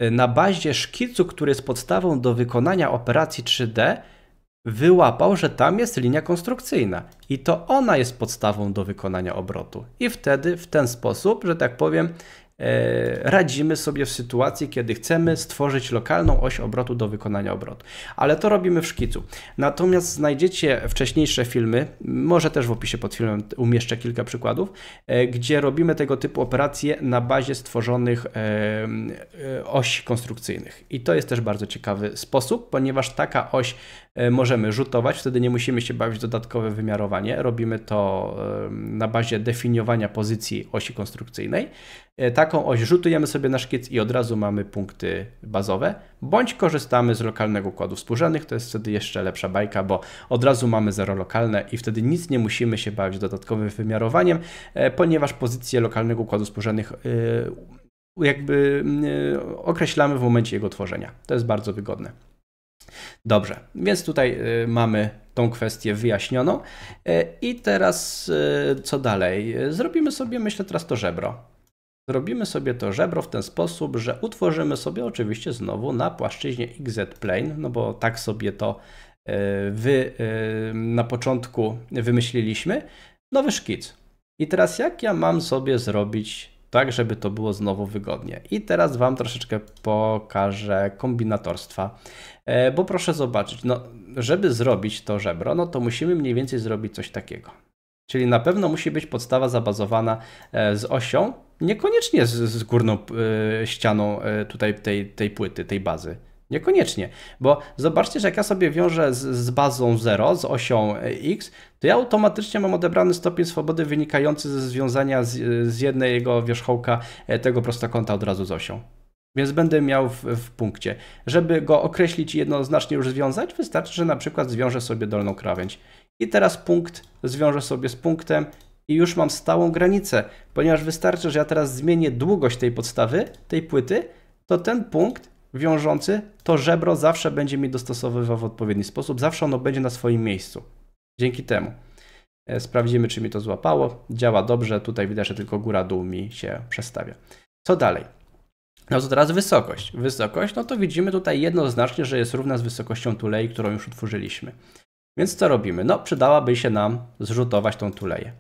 Y, na bazie szkicu, który jest podstawą do wykonania operacji 3D, wyłapał, że tam jest linia konstrukcyjna i to ona jest podstawą do wykonania obrotu. I wtedy w ten sposób, że tak powiem, E, radzimy sobie w sytuacji, kiedy chcemy stworzyć lokalną oś obrotu do wykonania obrotu. Ale to robimy w szkicu. Natomiast znajdziecie wcześniejsze filmy, może też w opisie pod filmem umieszczę kilka przykładów, e, gdzie robimy tego typu operacje na bazie stworzonych e, osi konstrukcyjnych. I to jest też bardzo ciekawy sposób, ponieważ taka oś E, możemy rzutować, wtedy nie musimy się bawić dodatkowe wymiarowanie. Robimy to na bazie definiowania pozycji osi konstrukcyjnej. E, taką oś rzutujemy sobie na szkic i od razu mamy punkty bazowe, bądź korzystamy z lokalnego układu współrzędnych, to jest wtedy jeszcze lepsza bajka, bo od razu mamy zero lokalne i wtedy nic nie musimy się bawić dodatkowym wymiarowaniem, e, ponieważ pozycję lokalnego układu współrzędnych jakby określamy w momencie jego tworzenia. To jest bardzo wygodne. Dobrze, więc tutaj y, mamy tą kwestię wyjaśnioną. Y, I teraz y, co dalej? Zrobimy sobie, myślę, teraz to żebro. Zrobimy sobie to żebro w ten sposób, że utworzymy sobie oczywiście znowu na płaszczyźnie XZ-plane, no bo tak sobie to wy, na początku wymyśliliśmy, nowy szkic. I teraz jak ja mam sobie zrobić tak żeby to było znowu wygodnie. I teraz Wam troszeczkę pokażę kombinatorstwa, e, bo proszę zobaczyć, no, żeby zrobić to żebro, no to musimy mniej więcej zrobić coś takiego. Czyli na pewno musi być podstawa zabazowana e, z osią, niekoniecznie z, z górną e, ścianą tutaj tej, tej płyty, tej bazy. Niekoniecznie, bo zobaczcie, że jak ja sobie wiążę z, z, bazą 0, z osią e, x, to ja automatycznie mam odebrany stopień swobody wynikający ze związania z, z jednego wierzchołka e, tego prostokąta od razu z osią. Więc będę miał w, w punkcie. Żeby go określić i jednoznacznie już związać, wystarczy, że na przykład zwiążę sobie dolną krawędź. I teraz punkt zwiążę sobie z punktem i już mam stałą granicę, ponieważ wystarczy, że ja teraz zmienię długość tej podstawy, tej płyty, to ten punkt wiążący, to żebro zawsze będzie mi dostosowywał w odpowiedni sposób, zawsze ono będzie na swoim miejscu. Dzięki temu. E, sprawdzimy, czy mi to złapało. Działa dobrze, tutaj widać, że tylko góra-dół mi się przestawia. Co dalej? No to teraz wysokość. Wysokość, no to widzimy tutaj jednoznacznie, że jest równa z wysokością tulei, którą już utworzyliśmy. Więc co robimy? No przydałaby się nam zrzutować tą tuleję.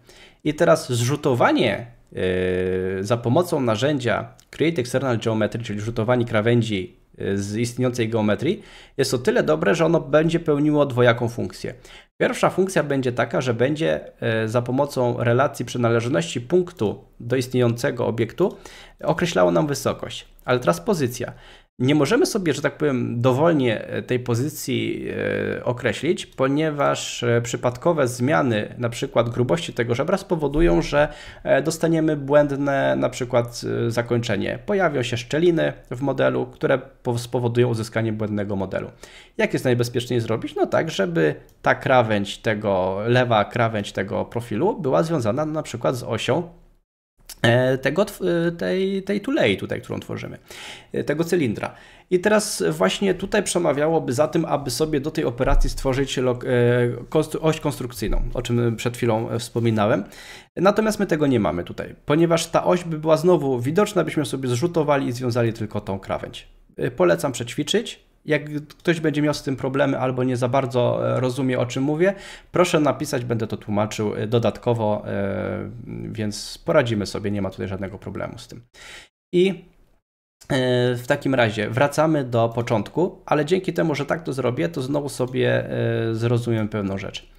I teraz zrzutowanie yy, za pomocą narzędzia Create External Geometry, czyli rzutowanie krawędzi Y, z istniejącej geometrii, jest o tyle dobre, że ono będzie pełniło dwojaką funkcję. Pierwsza funkcja będzie taka, że będzie y, za pomocą relacji przynależności punktu do istniejącego obiektu określało nam wysokość, ale teraz pozycja nie możemy sobie, że tak powiem, dowolnie e, tej pozycji e, określić, ponieważ e, przypadkowe zmiany, na przykład grubości tego żebra, spowodują, że dostaniemy błędne na przykład zakończenie. Pojawią się szczeliny w modelu, które spowodują uzyskanie błędnego modelu. Jak jest najbezpieczniej zrobić? No tak, żeby ta krawędź tego, lewa krawędź tego profilu była związana na przykład z osią E, tego, e, tej, tej tulei tutaj, którą tworzymy, e, tego cylindra. I teraz właśnie tutaj przemawiałoby za tym, aby sobie do tej operacji stworzyć oś konstrukcyjną, o czym przed chwilą wspominałem. Natomiast my tego nie mamy tutaj, ponieważ ta oś by była znowu widoczna, byśmy sobie zrzutowali i związali tylko tą krawędź. Polecam przećwiczyć, jak ktoś będzie miał z tym problemy albo nie za bardzo e, rozumie, o czym mówię, proszę napisać, będę to tłumaczył e, dodatkowo, e, więc poradzimy sobie, nie ma tutaj żadnego problemu z tym. I w takim razie wracamy do początku, ale dzięki temu, że tak to zrobię, to znowu sobie zrozumiem pewną rzecz.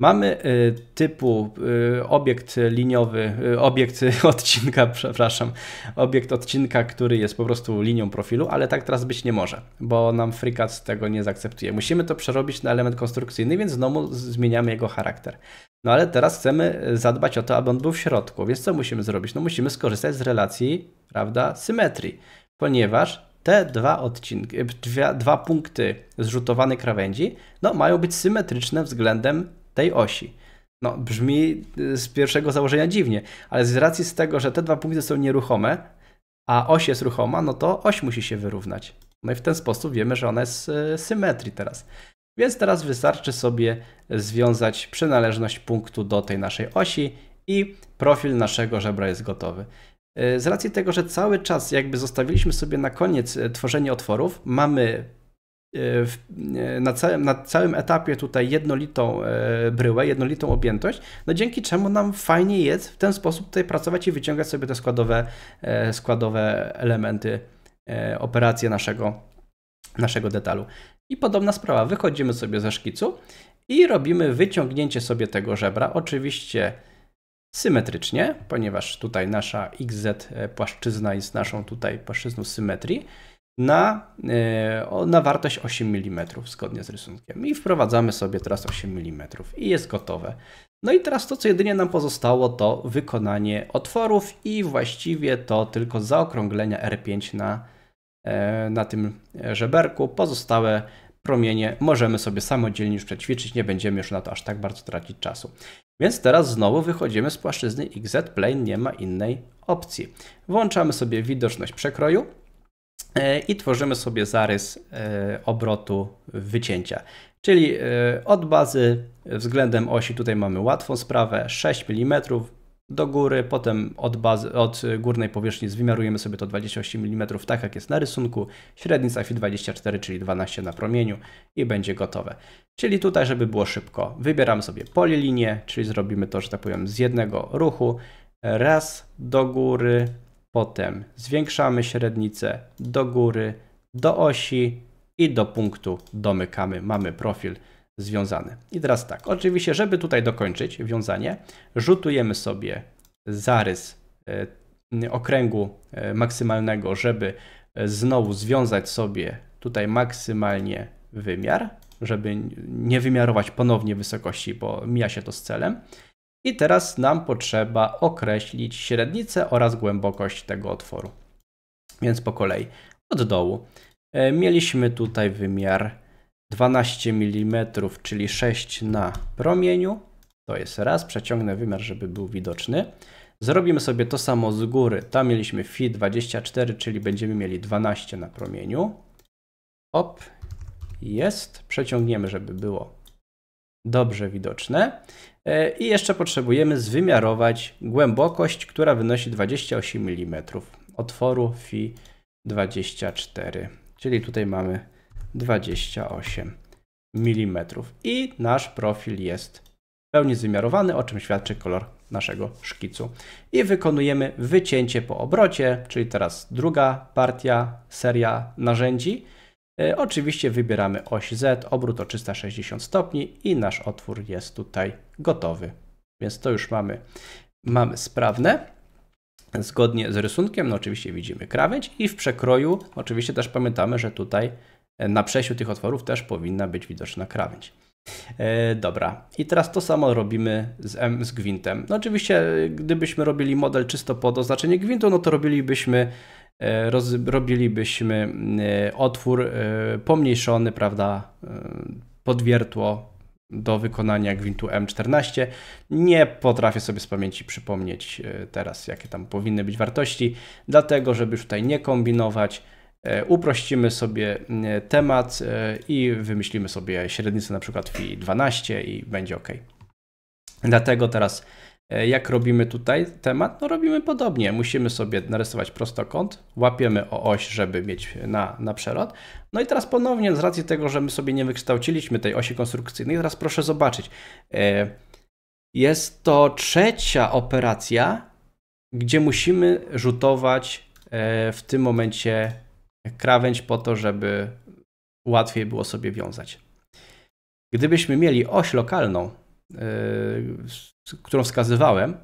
Mamy y, typu y, obiekt liniowy, y, obiekt odcinka, przepraszam, obiekt odcinka, który jest po prostu linią profilu, ale tak teraz być nie może, bo nam FreeCAD tego nie zaakceptuje. Musimy to przerobić na element konstrukcyjny, więc znowu zmieniamy jego charakter. No ale teraz chcemy zadbać o to, aby on był w środku, więc co musimy zrobić? No musimy skorzystać z relacji, prawda, symetrii, ponieważ te dwa odcinki, dwa, dwa punkty zrzutowanej krawędzi, no mają być symetryczne względem tej osi. No, brzmi y, z pierwszego założenia dziwnie, ale z racji z tego, że te dwa punkty są nieruchome, a oś jest ruchoma, no to oś musi się wyrównać. No i w ten sposób wiemy, że ona jest y, symetrii teraz. Więc teraz wystarczy sobie związać przynależność punktu do tej naszej osi i profil naszego żebra jest gotowy. Y, z racji tego, że cały czas jakby zostawiliśmy sobie na koniec tworzenie otworów, mamy E, e, na całym, na całym etapie tutaj jednolitą e, bryłę, jednolitą objętość, no dzięki czemu nam fajnie jest w ten sposób tutaj pracować i wyciągać sobie te składowe, składowe elementy, operacje naszego, naszego detalu. I podobna sprawa, wychodzimy sobie ze szkicu i robimy wyciągnięcie sobie tego żebra, oczywiście symetrycznie, ponieważ tutaj nasza XZ płaszczyzna jest naszą tutaj płaszczyzną symetrii na, e, na wartość 8 mm zgodnie z rysunkiem. I wprowadzamy sobie teraz 8 mm i jest gotowe. No i teraz to, co jedynie nam pozostało, to wykonanie otworów i właściwie to tylko zaokrąglenia R5 na, e, na tym żeberku. Pozostałe promienie możemy sobie samodzielnie już przećwiczyć, nie będziemy już na to aż tak bardzo tracić czasu. Więc teraz znowu wychodzimy z płaszczyzny XZ Plane, nie ma innej opcji. Włączamy sobie widoczność przekroju E, i tworzymy sobie zarys e, obrotu wycięcia. Czyli e, od bazy względem osi tutaj mamy łatwą sprawę 6 mm do góry, potem od, bazy, od górnej powierzchni zwymiarujemy sobie to 28 mm, tak jak jest na rysunku, średnica Fi24, czyli 12 na promieniu i będzie gotowe. Czyli tutaj, żeby było szybko, wybieram sobie polilinię, czyli zrobimy to, że tak powiem, z jednego ruchu, raz do góry, Potem zwiększamy średnicę do góry, do osi i do punktu domykamy. Mamy profil związany. I teraz tak, oczywiście, żeby tutaj dokończyć wiązanie, rzutujemy sobie zarys e, okręgu e, maksymalnego, żeby e, znowu związać sobie tutaj maksymalnie wymiar, żeby nie wymiarować ponownie wysokości, bo mija się to z celem. I teraz nam potrzeba określić średnicę oraz głębokość tego otworu. Więc po kolei, od dołu. E, mieliśmy tutaj wymiar 12 mm, czyli 6 na promieniu. To jest raz, przeciągnę wymiar, żeby był widoczny. Zrobimy sobie to samo z góry. Tam mieliśmy Fi 24, czyli będziemy mieli 12 na promieniu. Op, jest. Przeciągniemy, żeby było dobrze widoczne. E, I jeszcze potrzebujemy zwymiarować głębokość, która wynosi 28 mm otworu fi 24. Czyli tutaj mamy 28 mm. I nasz profil jest w pełni wymiarowany, o czym świadczy kolor naszego szkicu. I wykonujemy wycięcie po obrocie, czyli teraz druga partia, seria narzędzi. E, oczywiście wybieramy oś Z, obrót o 360 stopni i nasz otwór jest tutaj gotowy. Więc to już mamy, mamy sprawne. Zgodnie z rysunkiem, no oczywiście widzimy krawędź i w przekroju oczywiście też pamiętamy, że tutaj e, na przejściu tych otworów też powinna być widoczna krawędź. E, dobra, i teraz to samo robimy z M z gwintem. No oczywiście, gdybyśmy robili model czysto pod oznaczenie gwintu, no to robilibyśmy E, robilibyśmy e, otwór e, pomniejszony, prawda, pod wiertło do wykonania gwintu M14. Nie potrafię sobie z pamięci przypomnieć teraz, jakie tam powinny być wartości, dlatego, żeby już tutaj nie kombinować, uprościmy sobie temat i wymyślimy sobie średnicę na przykład FI 12 i będzie ok. Dlatego teraz E, jak robimy tutaj temat? No robimy podobnie. Musimy sobie narysować prostokąt, łapiemy o oś, żeby mieć na, na przelot. No i teraz ponownie z racji tego, że my sobie nie wykształciliśmy tej osi konstrukcyjnej, teraz proszę zobaczyć. E, jest to trzecia operacja, gdzie musimy rzutować e, w tym momencie krawędź po to, żeby łatwiej było sobie wiązać. Gdybyśmy mieli oś lokalną, którą wskazywałem,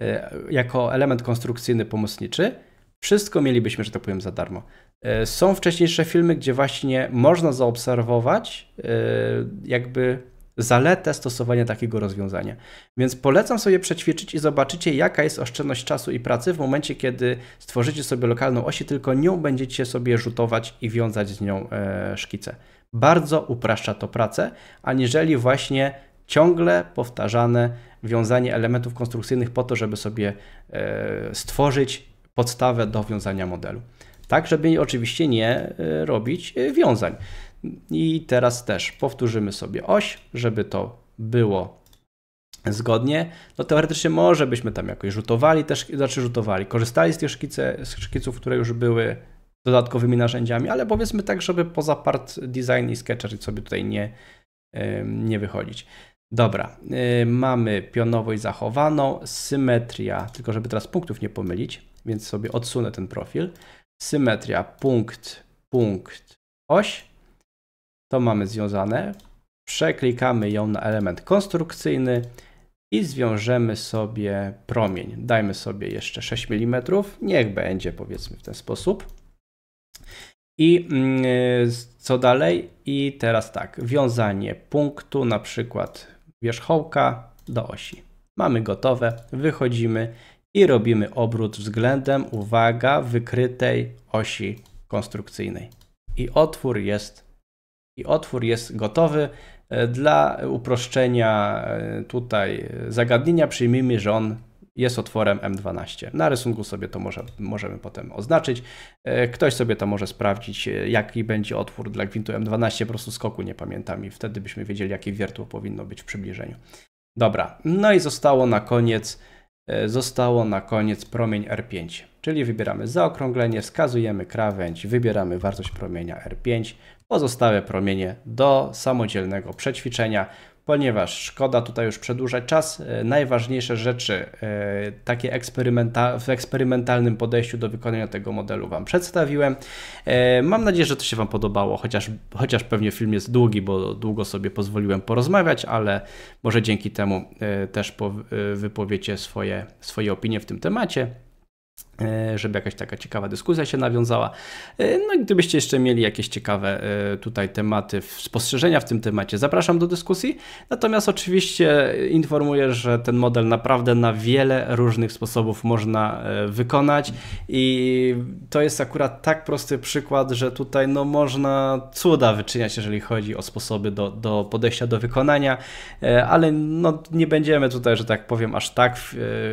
e, jako element konstrukcyjny pomocniczy, wszystko mielibyśmy, że tak powiem, za darmo. E, są wcześniejsze filmy, gdzie właśnie można zaobserwować e, jakby zaletę stosowania takiego rozwiązania. Więc polecam sobie przećwiczyć i zobaczycie, jaka jest oszczędność czasu i pracy w momencie, kiedy stworzycie sobie lokalną osi, tylko nią będziecie sobie rzutować i wiązać z nią szkice. Bardzo upraszcza to pracę, aniżeli właśnie ciągle powtarzane wiązanie elementów konstrukcyjnych po to, żeby sobie e, stworzyć podstawę do wiązania modelu. Tak, żeby oczywiście nie e, robić e, wiązań. I teraz też powtórzymy sobie oś, żeby to było zgodnie. No teoretycznie może byśmy tam jakoś rzutowali, też, znaczy rzutowali, korzystali z tych szkice, z szkiców, które już były dodatkowymi narzędziami, ale powiedzmy tak, żeby poza part design i sketcher sobie tutaj nie, nie wychodzić. Dobra, yy, mamy pionowość zachowaną, symetria, tylko żeby teraz punktów nie pomylić, więc sobie odsunę ten profil. Symetria, punkt, punkt, oś. To mamy związane. Przeklikamy ją na element konstrukcyjny i zwiążemy sobie promień. Dajmy sobie jeszcze 6 mm, niech będzie powiedzmy w ten sposób. I yy, co dalej? I teraz tak, wiązanie punktu, na przykład wierzchołka do osi. Mamy gotowe, wychodzimy i robimy obrót względem, uwaga, wykrytej osi konstrukcyjnej. I otwór jest, i otwór jest gotowy. E, dla uproszczenia e, tutaj e, zagadnienia przyjmijmy, że on jest otworem M12. Na rysunku sobie to może, możemy potem oznaczyć. E, ktoś sobie to może sprawdzić, e, jaki będzie otwór dla gwintu M12, po prostu skoku nie pamiętam i wtedy byśmy wiedzieli, jakie wiertło powinno być w przybliżeniu. Dobra, no i zostało na koniec, e, zostało na koniec promień R5, czyli wybieramy zaokrąglenie, wskazujemy krawędź, wybieramy wartość promienia R5, pozostałe promienie do samodzielnego przećwiczenia ponieważ szkoda tutaj już przedłużać czas. E, najważniejsze rzeczy e, takie eksperymenta w eksperymentalnym podejściu do wykonania tego modelu Wam przedstawiłem. E, mam nadzieję, że to się Wam podobało, chociaż, chociaż pewnie film jest długi, bo długo sobie pozwoliłem porozmawiać, ale może dzięki temu też wypowiecie swoje, swoje opinie w tym temacie. E, żeby jakaś taka ciekawa dyskusja się nawiązała. E, no i gdybyście jeszcze mieli jakieś ciekawe e, tutaj tematy, spostrzeżenia w tym temacie, zapraszam do dyskusji. Natomiast oczywiście informuję, że ten model naprawdę na wiele różnych sposobów można wykonać i to jest akurat tak prosty przykład, że tutaj no można cuda wyczyniać, jeżeli chodzi o sposoby do, do podejścia do wykonania, ale no nie będziemy tutaj, że tak powiem, aż tak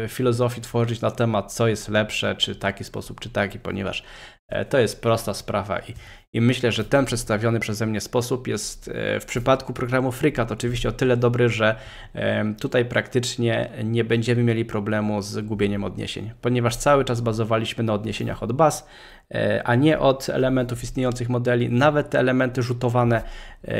filozofii tworzyć na temat, co jest lepsze, czy taki sposób, czy taki, ponieważ e, to jest prosta sprawa i, i myślę, że ten przedstawiony przeze mnie sposób jest e, w przypadku programu FreeCAD oczywiście o tyle dobry, że tutaj praktycznie nie będziemy mieli problemu z gubieniem odniesień, ponieważ cały czas bazowaliśmy na odniesieniach od baz, e, a nie od elementów istniejących modeli. Nawet te elementy rzutowane,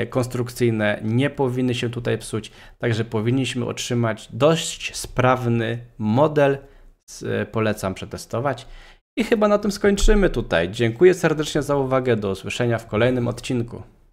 konstrukcyjne nie powinny się tutaj psuć, także powinniśmy otrzymać dość sprawny model, E, polecam przetestować. I chyba na tym skończymy tutaj. Dziękuję serdecznie za uwagę. Do usłyszenia w kolejnym odcinku.